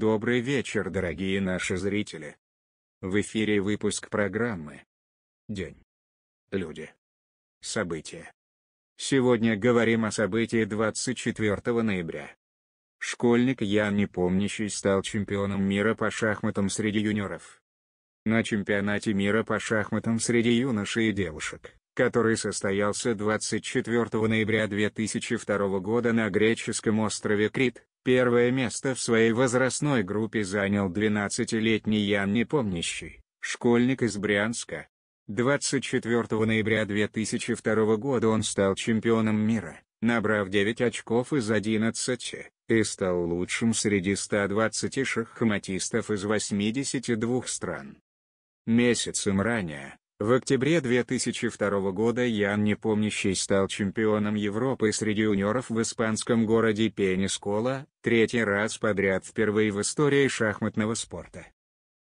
Добрый вечер, дорогие наши зрители. В эфире выпуск программы «День. Люди. События». Сегодня говорим о событии 24 ноября. Школьник Ян Непомнящий стал чемпионом мира по шахматам среди юниоров. На чемпионате мира по шахматам среди юношей и девушек, который состоялся 24 ноября 2002 года на греческом острове Крит, Первое место в своей возрастной группе занял 12-летний Ян Непомнящий, школьник из Брянска. 24 ноября 2002 года он стал чемпионом мира, набрав 9 очков из 11, и стал лучшим среди 120 шахматистов из 82 стран. Месяцем ранее, в октябре 2002 года Ян Непомнящий стал чемпионом Европы среди юниоров в испанском городе Пенискола, третий раз подряд впервые в истории шахматного спорта.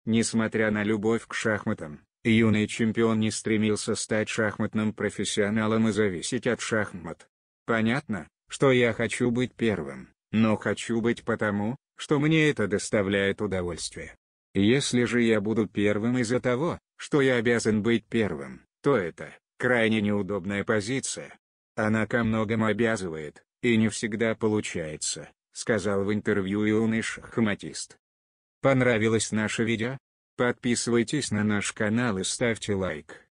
Несмотря на любовь к шахматам, юный чемпион не стремился стать шахматным профессионалом и зависеть от шахмат. Понятно, что я хочу быть первым, но хочу быть потому, что мне это доставляет удовольствие. Если же я буду первым из-за того, что я обязан быть первым, то это крайне неудобная позиция. Она ко многому обязывает, и не всегда получается, сказал в интервью юный шахматист. Понравилось наше видео? Подписывайтесь на наш канал и ставьте лайк.